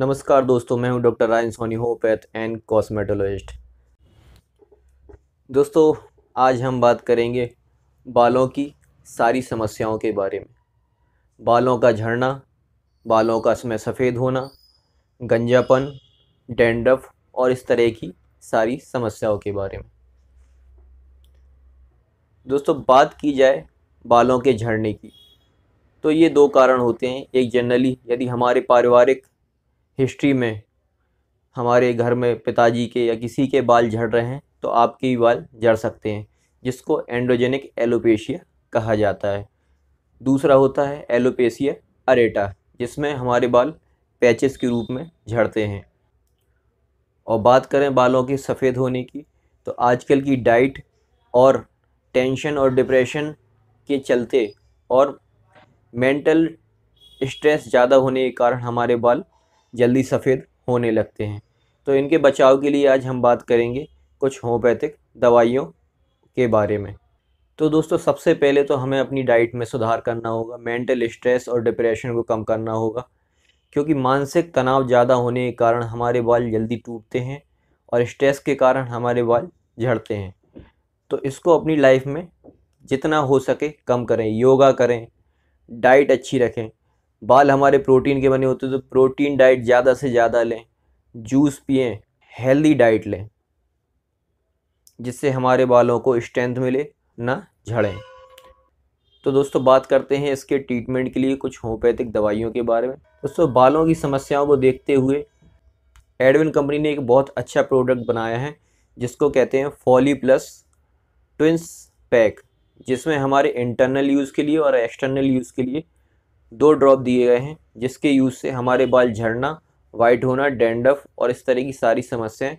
नमस्कार दोस्तों मैं हूं doctor Ryan Soni homeopath and cosmetologist दोस्तों आज हम बात करेंगे बालों की सारी समस्याओं के बारे में बालों का झड़ना बालों का समय सफ़ेद होना गंजापन डेंडफ और इस तरह की सारी समस्याओं के बारे में दोस्तों बात की जाए बालों के झड़ने की तो ये दो कारण होते हैं एक जनरली यदि हमारे पारिवारिक हिस्ट्री में हमारे घर में पिताजी के या किसी के बाल झड़ रहे हैं तो आपके भी बाल झड़ सकते हैं जिसको एंड्रोजेनिक एलोपेशिया कहा जाता है दूसरा होता है एलोपेशिया अरेटा जिसमें हमारे बाल पैचेस के रूप में झड़ते हैं और बात करें बालों के सफ़ेद होने की तो आजकल की डाइट और टेंशन और डिप्रेशन के चलते और मेंटल स्ट्रेस ज़्यादा होने के कारण हमारे बाल जल्दी सफ़ेद होने लगते हैं तो इनके बचाव के लिए आज हम बात करेंगे कुछ होम्योपैथिक दवाइयों के बारे में तो दोस्तों सबसे पहले तो हमें अपनी डाइट में सुधार करना होगा मेंटल स्ट्रेस और डिप्रेशन को कम करना होगा क्योंकि मानसिक तनाव ज़्यादा होने के कारण हमारे बाल जल्दी टूटते हैं और स्ट्रेस के कारण हमारे बाल झड़ते हैं तो इसको अपनी लाइफ में जितना हो सके कम करें योगा करें डाइट अच्छी रखें बाल हमारे प्रोटीन के बने होते हैं तो प्रोटीन डाइट ज़्यादा से ज़्यादा लें जूस पिए हेल्दी डाइट लें जिससे हमारे बालों को स्ट्रेंथ मिले ना झड़ें तो दोस्तों बात करते हैं इसके ट्रीटमेंट के लिए कुछ होम्योपैथिक दवाइयों के बारे में दोस्तों बालों की समस्याओं को देखते हुए एडविन कंपनी ने एक बहुत अच्छा प्रोडक्ट बनाया है जिसको कहते हैं फॉली प्लस ट्विंस पैक जिसमें हमारे इंटरनल यूज़ के लिए और एक्सटर्नल यूज़ के लिए दो ड्रॉप दिए गए हैं जिसके यूज़ से हमारे बाल झड़ना वाइट होना डेंडफ और इस तरह की सारी समस्याएं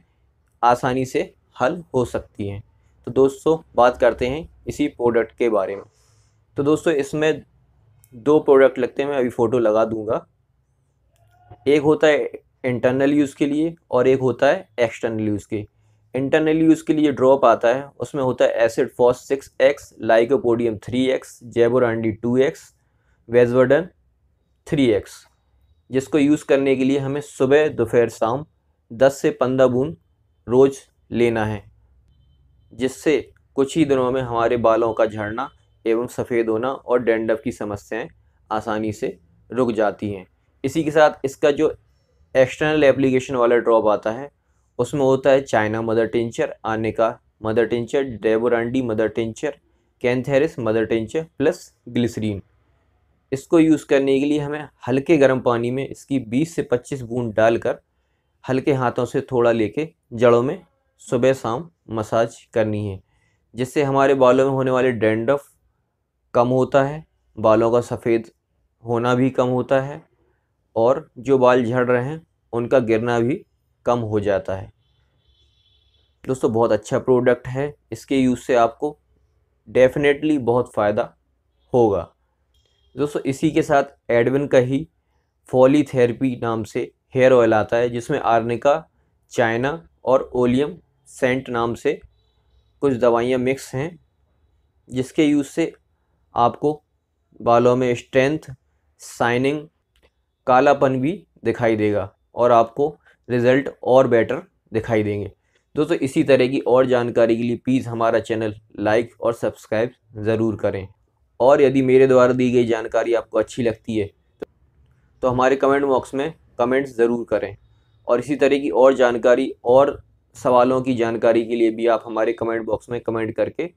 आसानी से हल हो सकती हैं तो दोस्तों बात करते हैं इसी प्रोडक्ट के बारे में तो दोस्तों इसमें दो प्रोडक्ट लगते हैं मैं अभी फ़ोटो लगा दूंगा एक होता है इंटरनल यूज़ के लिए और एक होता है एक्सटर्नल यूज़ के इंटरनल यूज़ के लिए ड्रॉप आता है उसमें होता है acid phos six X lycopodium three X jaborandi two X वेजवर्डन थ्री एक्स जिसको यूज़ करने के लिए हमें सुबह दोपहर शाम दस से पंद्रह बूंद रोज़ लेना है जिससे कुछ ही दिनों में हमारे बालों का झड़ना एवं सफ़ेद होना और डेंडफ की समस्याएं आसानी से रुक जाती हैं इसी के साथ इसका जो एक्सटर्नल एप्लीकेशन वाला ड्रॉप आता है उसमें होता है चाइना मदर आने आनेका mother tincture jaborandi mother tincture cantharis mother tincture plus glycerine इसको यूज़ करने के लिए हमें हल्के गर्म पानी में इसकी 20 से 25 बूंद डालकर हल्के हाथों से थोड़ा लेके जड़ों में सुबह शाम मसाज करनी है जिससे हमारे बालों में होने वाले डेंडफ कम होता है बालों का सफ़ेद होना भी कम होता है और जो बाल झड़ रहे हैं उनका गिरना भी कम हो जाता है दोस्तों बहुत अच्छा प्रोडक्ट है इसके यूज़ से आपको डेफिनेटली बहुत फ़ायदा होगा दोस्तों इसी के साथ एडविन का ही फॉली थेरेपी नाम से हेयर ऑयल आता है जिसमें आर्निका चाइना और ओलियम सेंट नाम से कुछ दवाइयाँ मिक्स हैं जिसके यूज़ से आपको बालों में स्ट्रेंथ साइनिंग कालापन भी दिखाई देगा और आपको रिज़ल्ट और बेटर दिखाई देंगे दोस्तों इसी तरह की और जानकारी के लिए प्लीज़ हमारा चैनल लाइक और सब्सक्राइब ज़रूर करें और यदि मेरे द्वारा दी गई जानकारी आपको अच्छी लगती है तो हमारे कमेंट बॉक्स में कमेंट्स ज़रूर करें और इसी तरह की और जानकारी और सवालों की जानकारी के लिए भी आप हमारे कमेंट बॉक्स में कमेंट करके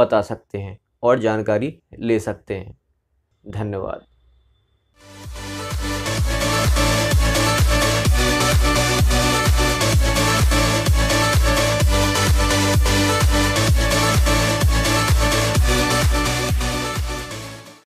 बता सकते हैं और जानकारी ले सकते हैं धन्यवाद